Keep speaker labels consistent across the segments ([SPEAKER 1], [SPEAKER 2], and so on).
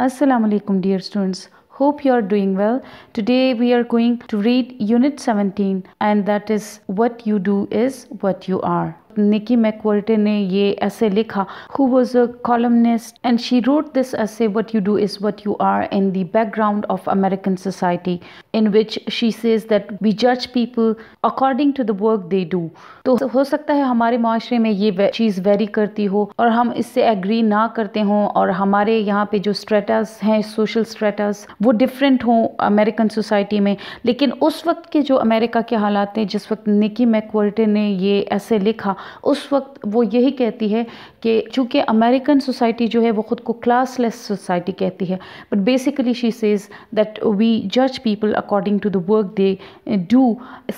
[SPEAKER 1] Assalamu alaikum dear students. Hope you are doing well. Today we are going to read unit 17 and that is what you do is what you are. Nikki McWhorter ne ye essay likha who was a columnist and she wrote this essay what you do is what you are in the background of American society. In which she says that we जज people according to the work they do तो हो सकता है हमारे माशरे में ये चीज़ very करती हो और हम इससे एग्री ना करते हों और हमारे यहाँ पे जो स्ट्रेटस हैं सोशल स्ट्रेटस वो डिफरेंट हों अमेरिकन सोसाइटी में लेकिन उस वक्त के जो अमेरिका के हालात हैं जिस वक्त निकी मैकवर्टे ने ये ऐसे लिखा उस वक्त वो यही कहती है कि चूंकि अमेरिकन सोसाइटी जो है वो ख़ुद को क्लासलेस सोसाइटी कहती है but basically she says that we जज people according to the work they do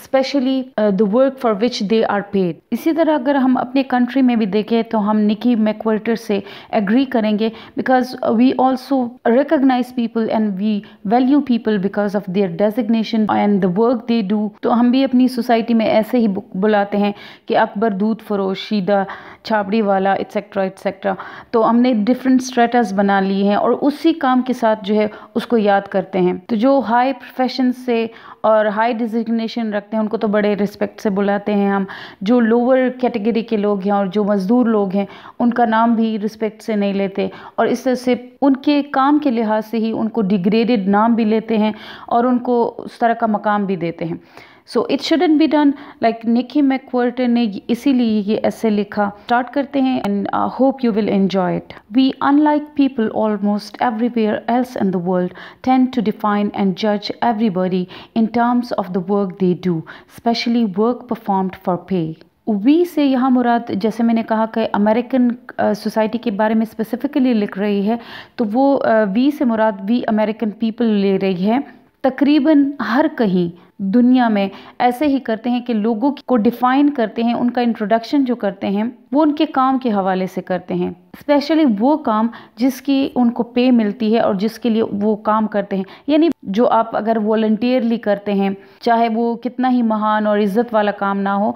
[SPEAKER 1] specially the work for which they are paid इसी तरह अगर हम अपने कंट्री में भी देखें तो हम निकी मैकवर्टर से एग्री करेंगे because we also recognise people and we value people because of their designation and the work they do तो हम भी अपनी सोसाइटी में ऐसे ही बुलाते हैं कि अकबर दूध फरोश शीदा छाबड़ी वाला एट्सेट्रा एट्सेट्रा तो हमने डिफरेंट स्ट्रेटस बना लिए हैं और उसी काम के साथ जो है उसको याद करते हैं तो जो हाई प्रोफेशन प्रोफेशन से और हाई डिजिग्नेशन रखते हैं उनको तो बड़े रिस्पेक्ट से बुलाते हैं हम जो लोअर कैटेगरी के लोग हैं और जो मज़दूर लोग हैं उनका नाम भी रिस्पेक्ट से नहीं लेते और इस तरह से उनके काम के लिहाज से ही उनको डिग्रेडेड नाम भी लेते हैं और उनको उस तरह का मकाम भी देते हैं so it shouldn't be done like Nicky McWhirter ने इसीलिए ये ऐसे लिखा स्टार्ट करते हैं and hope you will enjoy it we unlike people almost everywhere else in the world tend to define and जज everybody in terms of the work they do specially work performed for pay we say यहाँ मुराद जैसे मैंने कहा कि American society uh, के बारे में specifically लिख रही है तो वो वी uh, से मुराद वी अमेरिकन पीपल ले रही है तकरीबन हर कहीं दुनिया में ऐसे ही करते हैं कि लोगों को डिफाइन करते हैं उनका इंट्रोडक्शन जो करते हैं वो उनके काम के हवाले से करते हैं स्पेशली वो काम जिसकी उनको पे मिलती है और जिसके लिए वो काम करते हैं यानी जो आप अगर वॉल्टियरली करते हैं चाहे वो कितना ही महान और इज़्ज़त वाला काम ना हो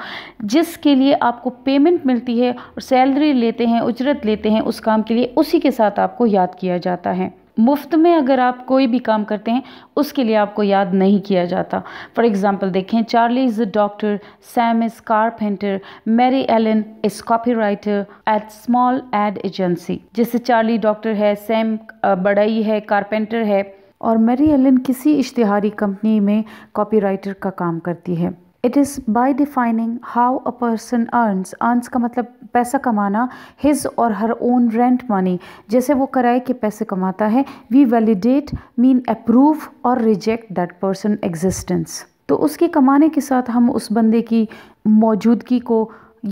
[SPEAKER 1] जिसके लिए आपको पेमेंट मिलती है और सैलरी लेते हैं उजरत लेते हैं उस काम के लिए उसी के साथ आपको याद किया जाता है मुफ्त में अगर आप कोई भी काम करते हैं उसके लिए आपको याद नहीं किया जाता फॉर एग्ज़ाम्पल देखें Charlie is a doctor Sam is carpenter Mary Allen is copy writer at small ad agency जैसे चार्ली डॉक्टर है सैम बड़ाई है कारपेंटर है और मैरी एलन किसी इश्तहारी कंपनी में कॉपी राइटर का काम करती है it is by defining how a person earns earns का मतलब पैसा कमाना हिज और हर ओन रेंट मनी जैसे वो कराए के पैसे कमाता है वी वैलिडेट मीन अप्रूव और रिजेक्ट दैट पर्सन एग्जिस्टेंस तो उसके कमाने के साथ हम उस बंदे की मौजूदगी को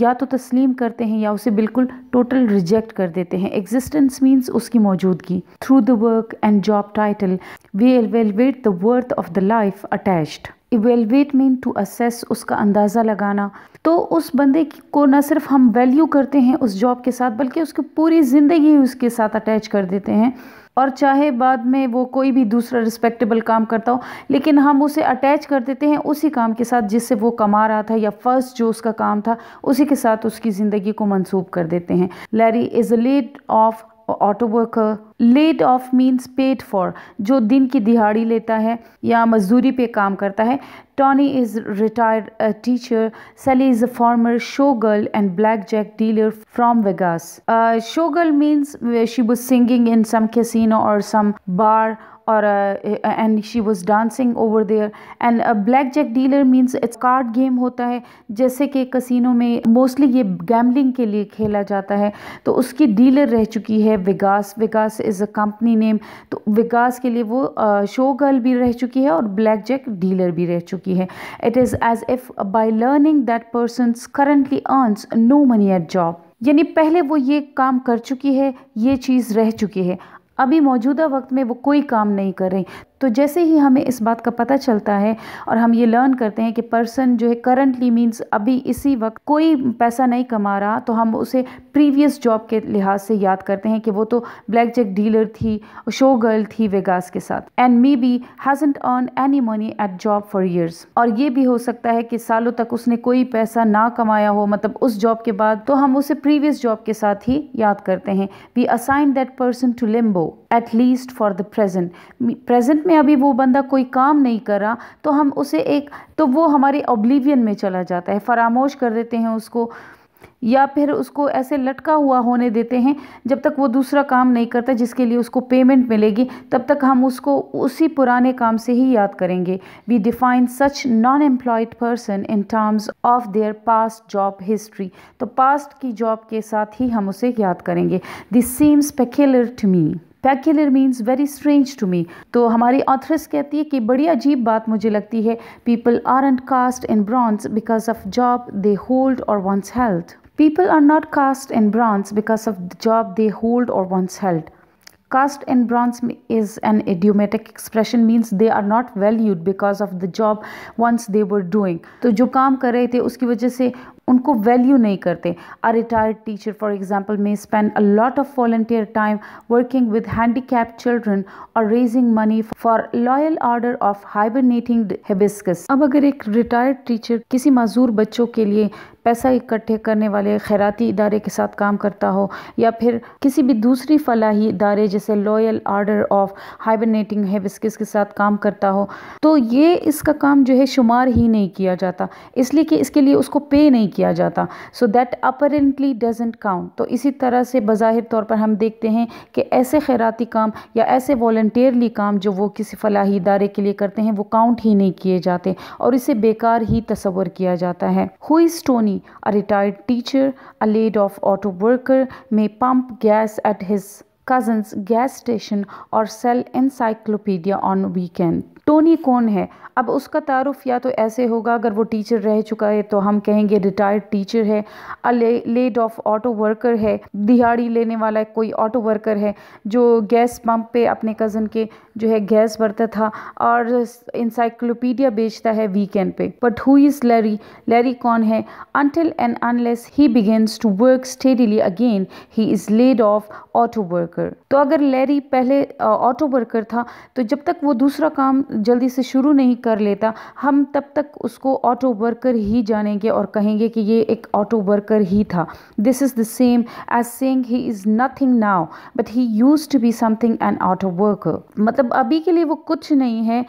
[SPEAKER 1] या तो तस्लीम करते हैं या उसे बिल्कुल टोटल रिजेक्ट कर देते हैं एग्जिस्टेंस मीन्स उसकी मौजूदगी through the work and job title we evaluate the worth of the life attached evaluate mean to assess उसका अंदाज़ा लगाना तो उस बंदे को ना सिर्फ हम वैल्यू करते हैं उस जॉब के साथ बल्कि उसकी पूरी ज़िंदगी उसके साथ अटैच कर देते हैं और चाहे बाद में वो कोई भी दूसरा रिस्पेक्टेबल काम करता हो लेकिन हम उसे अटैच कर देते हैं उसी काम के साथ जिससे वो कमा रहा था या फर्स्ट जो उसका काम था उसी के साथ उसकी ज़िंदगी को मंसूब कर देते हैं Larry is a laid off auto worker laid off means paid for जो दिन की दिहाड़ी लेता है या मजदूरी पे काम करता है Tony is retired teacher Sally is a former show girl and black jack dealer from Vegas show girl means she was singing in some casino और some bar or uh, and she was dancing over there and a blackjack dealer means it's card game hota hai jaise ki casino mein mostly ye gambling ke liye khela jata hai to uski dealer reh chuki hai Vegas Vegas is a company name to Vegas ke liye wo show uh, girl bhi reh chuki hai aur blackjack dealer bhi reh chuki hai it is as if by learning that person currently earns no money at job यानी पहले वो ये काम कर चुकी है ये चीज़ रह चुकी है अभी मौजूदा वक्त में वो कोई काम नहीं कर रही तो जैसे ही हमें इस बात का पता चलता है और हम ये लर्न करते हैं कि पर्सन जो है करंटली मीन्स अभी इसी वक्त कोई पैसा नहीं कमा रहा तो हम उसे प्रीवियस जॉब के लिहाज से याद करते हैं कि वो तो ब्लैक जैक डीलर थी शो गर्ल थी वेगास के साथ and maybe hasn't earn any money at job for years और ये भी हो सकता है कि सालों तक उसने कोई पैसा ना कमाया हो मतलब उस जॉब के बाद तो हम उसे प्रीवियस जॉब के साथ ही याद करते हैं we assign that person to limbo at least for the present present में अभी वो बंदा कोई काम नहीं कर रहा तो हम उसे एक तो वो हमारे ओब्लिवियन में चला जाता है फरामोश कर देते हैं उसको या फिर उसको ऐसे लटका हुआ होने देते हैं जब तक वो दूसरा काम नहीं करता जिसके लिए उसको पेमेंट मिलेगी तब तक हम उसको उसी पुराने काम से ही याद करेंगे we define such non employed person in terms of their past job history तो पास्ट की जॉब के साथ ही हम उसे याद करेंगे this seems peculiar to me peculiar means very strange to me तो हमारी ऑथरस कहती है कि बड़ी अजीब बात मुझे लगती है people are and cast in bronze because of job they hold और once held people are not cast in bronze because of job they hold और once held cast in bronze is an idiomatic expression means they are not valued because of the job once they were doing तो जो काम कर रहे थे उसकी वजह से उनको वैल्यू नहीं करते a retired teacher for example may spend a lot of volunteer time working with handicap children और raising money for loyal order of hibernating hibiscus अब अगर एक रिटायर्ड टीचर किसी मज़ूर बच्चों के लिए पैसा इकट्ठे करने वाले खैराती इदारे के साथ काम करता हो या फिर किसी भी दूसरी फलाही इदारे जैसे loyal order of hibernating hibiscus के साथ काम करता हो तो ये इसका काम जो है शुमार ही नहीं किया जाता इसलिए कि इसके लिए उसको पे नहीं किया जाता so that apparently doesn't count तो इसी तरह से बाहिर तौर पर हम देखते हैं कि ऐसे खैराती काम या ऐसे वॉल्टियरली काम जो वो किसी फलाही इदारे के लिए करते हैं वो काउंट ही नहीं किए जाते और इसे बेकार ही तस्वर किया जाता है who is Tony a retired teacher, a laid off auto worker may pump gas at his cousin's gas station or sell encyclopedia on weekend. Tony कौन है अब उसका तारुफ या तो ऐसे होगा अगर वो टीचर रह चुका है तो हम कहेंगे रिटायर्ड टीचर है a laid off auto worker है दिहाड़ी लेने वाला कोई ऑटो वर्कर है जो गैस पंप पे अपने कज़न के जो है गैस भरता था और इंसाइक्लोपीडिया बेचता है वीकेंड पे but who is Larry Larry कौन है until and unless he begins to work steadily again he is laid off auto worker तो अगर लैरी पहले ऑटो वर्कर था तो जब तक वो दूसरा काम जल्दी से शुरू नहीं कर लेता हम तब तक उसको ऑटो वर्कर ही जानेंगे और कहेंगे कि ये एक ऑटो वर्कर ही था this is the same as saying he is nothing now but he use to be something an auto worker मतलब अभी के लिए वो कुछ नहीं है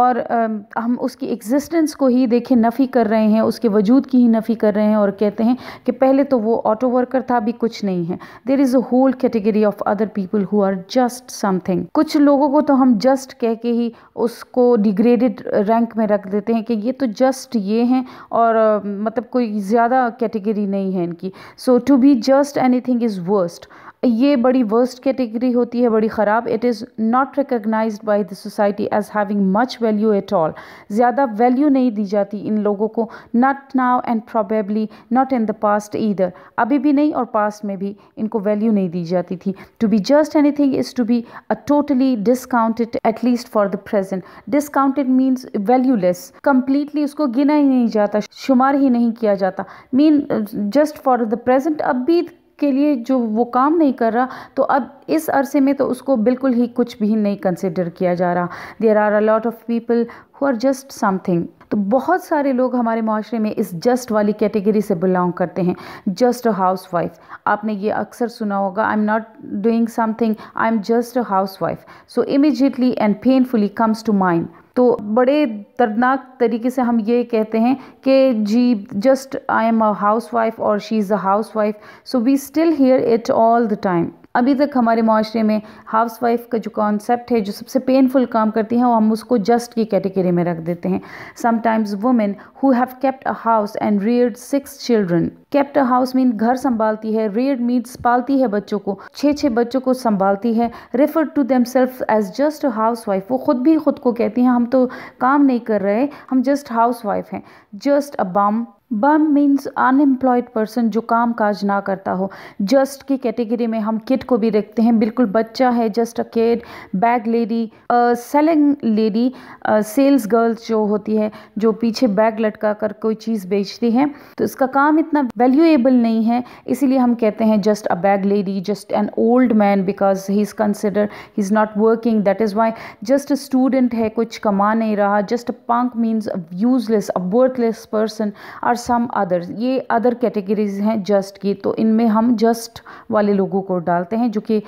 [SPEAKER 1] और आ, हम उसकी एग्जिस्टेंस को ही देखें नफ़ी कर रहे हैं उसके वजूद की ही नफ़ी कर रहे हैं और कहते हैं कि पहले तो वो ऑटो वर्कर था अभी कुछ नहीं है there is a whole category of other people who are just something कुछ लोगों को तो हम जस्ट कह के ही उस उसको डिग्रेडेड रैंक में रख देते हैं कि ये तो जस्ट ये हैं और मतलब कोई ज़्यादा कैटेगरी नहीं है इनकी so to be just anything is worst ये बड़ी वर्स्ट कैटेगरी होती है बड़ी ख़राब it is not recognise by the society as having much value at all ज़्यादा वैल्यू नहीं दी जाती इन लोगों को not now and probably not in the past either अभी भी नहीं और पास्ट में भी इनको वैल्यू नहीं दी जाती थी to be just anything is to be a totally discounted at least for the present discounted means valueless completely उसको गिना ही नहीं जाता शुमार ही नहीं किया जाता mean just for the present अब भी के लिए जो वो काम नहीं कर रहा तो अब इस अरसे में तो उसको बिल्कुल ही कुछ भी नहीं कंसिडर किया जा रहा there are a lot of people who are just something तो बहुत सारे लोग हमारे माशरे में इस जस्ट वाली कैटेगरी से बिलोंग करते हैं जस्ट अ हाउस वाइफ आपने ये अक्सर सुना होगा I am not doing something I am just a housewife so immediately and painfully comes to mind तो बड़े दर्दनाक तरीके से हम ये कहते हैं कि जी just I am a housewife और she is a housewife so we still hear it all the time अभी तक हमारे माशरे में हाउस वाइफ का जो कॉन्सेप्ट है जो सबसे पेनफुल काम करती हैं वो हम उसको जस्ट की कैटेगरी में रख देते हैं sometimes women who have kept a house and reared six children kept a house mean घर संभालती है रियड मीन्स पालती है बच्चों को छः छः बच्चों को संभालती है refer to themselves as just housewife वो खुद भी खुद को कहती हैं हम तो काम नहीं कर रहे हम जस्ट हाउस वाइफ हैं just a bum bum means unemployed person जो काम काज ना करता हो जस्ट की कैटेगरी में हम किड को भी रखते हैं बिल्कुल बच्चा है just a kid bag lady selling lady sales girls जो होती है जो पीछे बैग लटका कर कोई चीज़ बेचती है तो इसका काम इतना वैल्यूएबल नहीं है इसीलिए हम कहते हैं just a bag lady just an old man because he is consider he is not working that is why just a student है कुछ कमा नहीं रहा just punk means useless a worthless person or some other ये other categories हैं just की तो इनमें हम जस्ट वाले लोगों को डालते हैं जो कि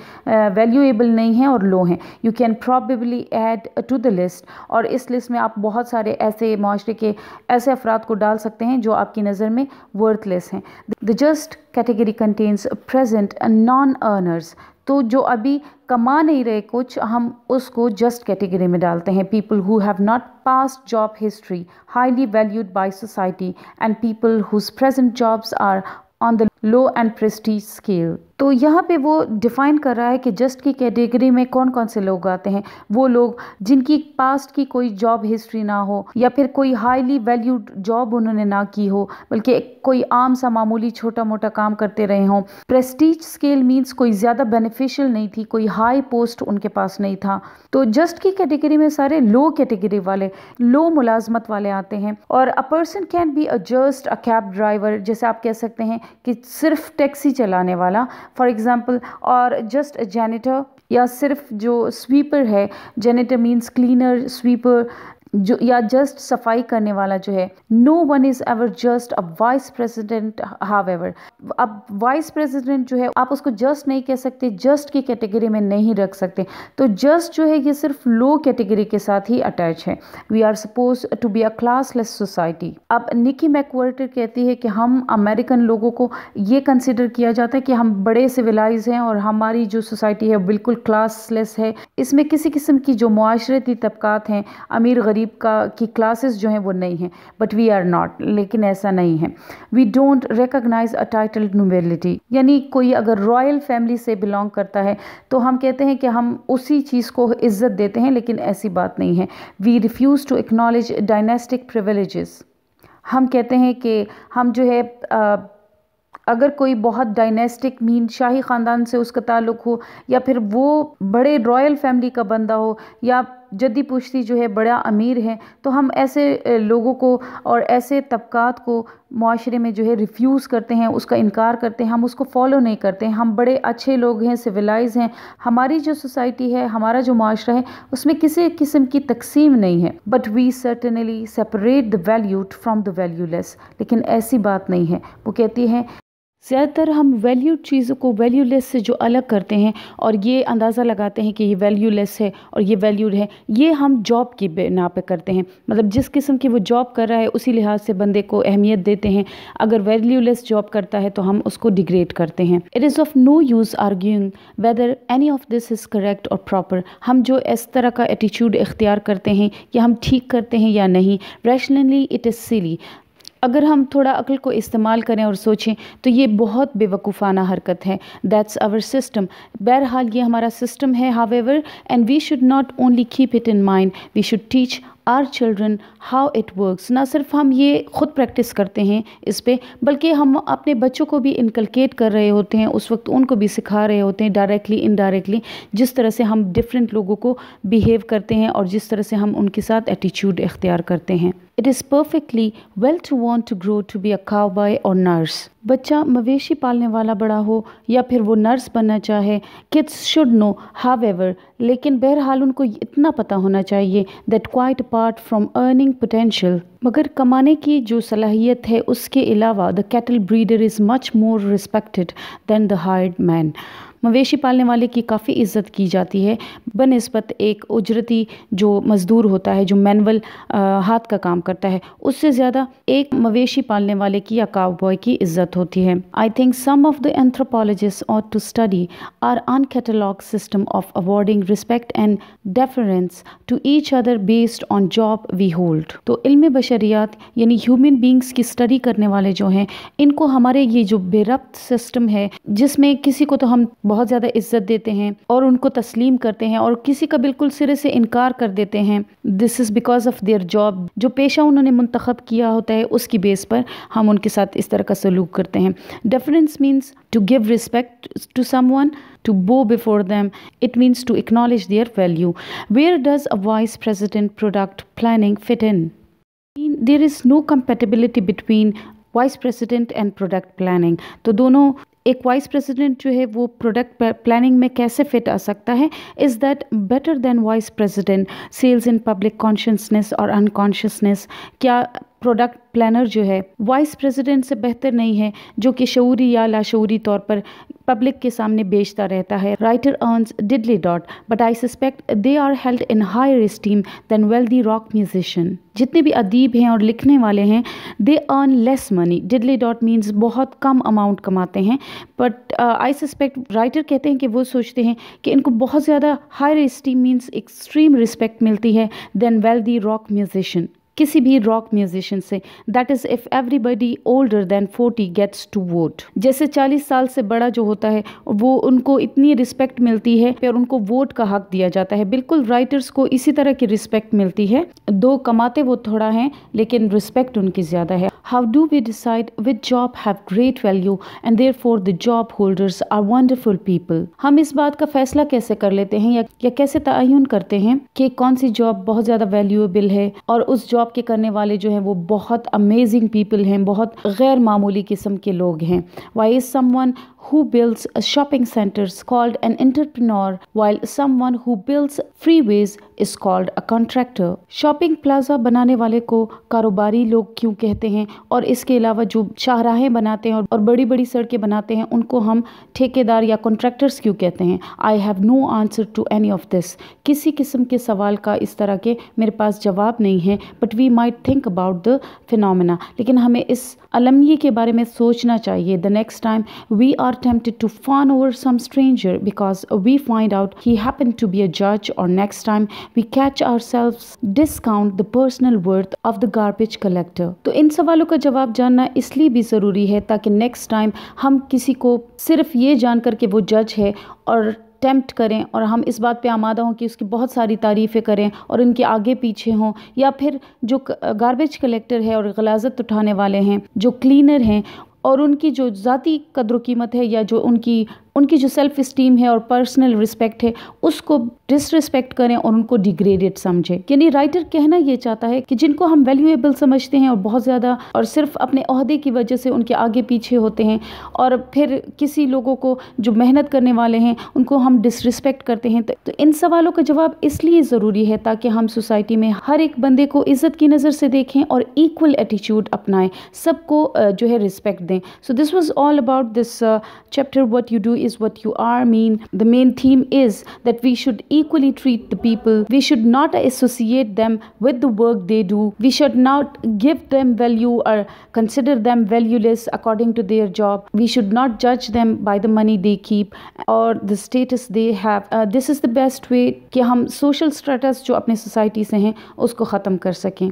[SPEAKER 1] वैल्यूएबल नहीं है और लो हैं you can probably add to the list और इस लिस्ट में आप बहुत सारे ऐसे माशरे के ऐसे अफराद को डाल सकते हैं जो आपकी नज़र में वर्थलेस हैं the just category contains present non earners तो जो अभी कमा नहीं रहे कुछ हम उसको जस्ट कैटेगरी में डालते हैं people who have not past job history highly valued by society and people whose present jobs are on the low end prestige scale तो यहाँ पे वो डिफ़ाइन कर रहा है कि जस्ट की कैटेगरी में कौन कौन से लोग आते हैं वो लोग जिनकी पास्ट की कोई जॉब हिस्ट्री ना हो या फिर कोई हाईली वैल्यूड जॉब उन्होंने ना की हो बल्कि कोई आम सा मामूली छोटा मोटा काम करते रहे हों प्रेस्टीज स्केल मीन्स कोई ज़्यादा बेनिफिशियल नहीं थी कोई हाई पोस्ट उनके पास नहीं था तो जस्ट की कैटेगरी में सारे लो कैटेगरी वाले लो मुलाजमत वाले आते हैं और a person can be a just a cab driver जैसे आप कह सकते हैं कि सिर्फ टैक्सी चलाने वाला फॉर एग्ज़ाम्पल और जस्ट जेनेटर जैनिटर या सिर्फ जो स्वीपर है जेनेटर मीन्स क्लीनर स्वीपर जो या जस्ट सफाई करने वाला जो है no one is ever just a vice president however अब वाइस प्रेसिडेंट जो है आप उसको जस्ट नहीं कह सकते जस्ट की कैटेगरी में नहीं रख सकते तो जस्ट जो है ये सिर्फ लो कैटेगरी के साथ ही अटैच है we are suppose to be a classless society अब निकी मैकवर्टर कहती है कि हम अमेरिकन लोगों को ये कंसिडर किया जाता है कि हम बड़े सिविलाइज हैं और हमारी जो सोसाइटी है बिल्कुल क्लासलेस है इसमें किसी किस्म की जो माशरती तबकात हैं अमीर गरीब गरीब का की क्लासेस जो हैं वो नहीं हैं बट वी आर नॉट लेकिन ऐसा नहीं है we don't recognize a title nobility यानी कोई अगर रॉयल फैमिली से बिलोंग करता है तो हम कहते हैं कि हम उसी चीज़ को इज्जत देते हैं लेकिन ऐसी बात नहीं है we refuse to acknowledge dynastic privilege हम कहते हैं कि हम जो है आ, अगर कोई बहुत डायनेस्टिक मीन शाही ख़ानदान से उसका ताल्लुक़ हो या फिर वो बड़े रॉयल फैमिली का बंदा हो या जद्दी पुश्ती जो है बड़ा अमीर है तो हम ऐसे लोगों को और ऐसे तबक़ात को माशरे में जो है रिफ्यूज़ करते हैं उसका इनकार करते हैं हम उसको फॉलो नहीं करते हैं हम बड़े अच्छे लोग हैं सिविलाइज हैं हमारी जो सोसाइटी है हमारा जो माशरा है उसमें किसी किस्म की तकसीम नहीं है but we certainly separate the valued from the valueless लेकिन ऐसी बात नहीं है वो कहती हैं ज़्यादातर हम वैल्यू चीज़ों को वैल्यूलेस से जो अलग करते हैं और ये अंदाज़ा लगाते हैं कि ये वैल्यूलेस है और ये वैल्यूड है ये हम जॉब की बिना पे करते हैं मतलब जिस किस्म की वो जॉब कर रहा है उसी लिहाज से बंदे को अहमियत देते हैं अगर वैल्यूलेस जॉब करता है तो हम उसको डिग्रेड करते हैं it is of no use arguing whether any of this is correct और प्रॉपर हम जो इस तरह का एटीट्यूड इख्तियार करते हैं या हम ठीक करते हैं या नहीं रैशनली इट इज़ सिली अगर हम थोड़ा अकल को इस्तेमाल करें और सोचें तो ये बहुत बेवकूफ़ाना हरकत है दैट्स आवर सिस्टम बहरहाल ये हमारा सिस्टम है however and we should not only keep it in mind we should teach our children how it works ना सिर्फ हम ये ख़ुद प्रैक्टिस करते हैं इस पर बल्कि हम अपने बच्चों को भी इनकलकेट कर रहे होते हैं उस वक्त उनको भी सिखा रहे होते हैं डायरेक्टली इनडायरेक्टली जिस तरह से हम डिफरेंट लोगों को बिहेव करते हैं और जिस तरह से हम उनके साथ एटीट्यूड इख्तियार करते हैं it is perfectly well to want to grow to be a cowboy और नर्स बच्चा मवेशी पालने वाला बड़ा हो या फिर वो नर्स बनना चाहे kids should know however लेकिन बहरहाल उनको इतना पता होना चाहिए that quite apart from earning potential मगर कमाने की जो सलाहियत है उसके अलावा the cattle breeder is much more respected than the hard man मवेशी पालने वाले की काफ़ी इज्जत की जाती है बनस्बत एक उजरती जो मज़दूर होता है जो मैनुअल हाथ का काम करता है उससे ज़्यादा एक मवेशी पालने वाले की या बॉय की इज्जत होती है I think some of the anthropologist ought to study our uncatalogued system of awarding respect and deference to each other based on job we hold तो इल्म बशरियात यानी ह्यूमन बींग्स की स्टडी करने वाले जो हैं इनको हमारे ये जो बेरब्त सिस्टम है जिसमें किसी को तो हम बहुत ज़्यादा इज्जत देते हैं और उनको तस्लीम करते हैं और किसी का बिल्कुल सिरे से इनकार कर देते हैं this is because of their job जो पेशा उन्होंने मंतखब किया होता है उसकी बेस पर हम उनके साथ इस तरह का सलूक करते हैं deference means to give respect to someone to bow before them. It means to acknowledge their value. Where does a vice president product planning fit in? There is no compatibility between vice president and product planning तो दोनों एक vice president जो है वो product planning में कैसे fit आ सकता है is that better than vice president sales in public consciousness और अनकॉन्शियसनेस क्या प्रोडक्ट प्लानर जो है वाइस प्रेसिडेंट से बेहतर नहीं है जो कि शौरी या लाशौरी तौर पर पब्लिक के सामने बेचता रहता है writer earns diddly dot but I suspect they are held in higher esteem than well the rock musician जितने भी अदीब हैं और लिखने वाले हैं they earn less money diddly dot means बहुत कम अमाउंट कमाते हैं बट आई सस्पेक्ट राइटर कहते हैं कि वो सोचते हैं कि इनको बहुत ज़्यादा higher esteem means extreme respect मिलती है देन दी रॉक म्यूजिशियन किसी भी रॉक म्यूजिशियन से that is if everybody older than forty gets to vote जैसे चालीस साल से बड़ा जो होता है वो उनको इतनी रिस्पेक्ट मिलती है और उनको वोट का हक दिया जाता है बिल्कुल राइटर्स को इसी तरह की रिस्पेक्ट मिलती है दो कमाते वो थोड़ा हैं लेकिन रिस्पेक्ट उनकी ज़्यादा है How do we decide which job have great value and therefore the job holders are wonderful people हम इस बात का फैसला कैसे कर लेते हैं या, या कैसे तयन करते हैं कि कौन सी जॉब बहुत ज़्यादा वैल्यूएबल है और उस जॉब के करने वाले जो हैं वो बहुत अमेजिंग पीपल हैं बहुत गैर मामूली किस्म के लोग हैं why is someone who builds shopping centers called an entrepreneur, while someone who builds freeways is called a contractor. Shopping plaza बनाने वाले को कारोबारी लोग क्यों कहते हैं और इसके अलावा जो शाहराहें बनाते हैं और बड़ी बड़ी सड़कें बनाते हैं उनको हम ठेकेदार या कॉन्ट्रैक्टर्स क्यों कहते हैं I have no answer to any of this किसी किस्म के सवाल का इस तरह के मेरे पास जवाब नहीं है but we might think about the phenomena लेकिन हमें इस अलमिए के बारे में सोचना चाहिए the next time we are are tempted to fawn over some stranger because we find out he happened to be a judge, or next time we catch ourselves discount the personal worth of the garbage collector. to in sawalon ka jawab janna isliye bhi zaruri hai taki next time hum kisi ko sirf ye jaan kar ke wo judge hai aur attempt करें और हम इस बात पे आमादा हों कि उसकी बहुत सारी तारीफ़ें करें और उनके आगे पीछे हों या फिर जो गार्बेज कलेक्टर है और गलाजत उठाने वाले हैं जो क्लीनर हैं और उनकी जो ज़ाती कदर कीमत है या जो उनकी उनकी जो सेल्फ इस्टीम है और पर्सनल रिस्पेक्ट है उसको डिसरिस्पेक्ट करें और उनको डिग्रेडेड समझें यानी राइटर कहना ये चाहता है कि जिनको हम वैल्यूएबल समझते हैं और बहुत ज़्यादा और सिर्फ अपने अहदे की वजह से उनके आगे पीछे होते हैं और फिर किसी लोगों को जो मेहनत करने वाले हैं उनको हम डिसरिस्पेक्ट करते हैं तो, तो इन सवालों का जवाब इसलिए ज़रूरी है ताकि हम सोसाइटी में हर एक बंदे को इज़्ज़त की नज़र से देखें और इक्वल एटीट्यूड अपनाएं सबको जो है रिस्पेक्ट दें so this was all about this chapter what you do is what you are mean the main theme is that we should equally treat the people we should not associate them with the work they do we should not give them value or consider them valueless according to their job we should not judge them by the money they keep or the status they have uh, this is the best way कि हम social status जो अपने society से हैं उसको ख़त्म कर सकें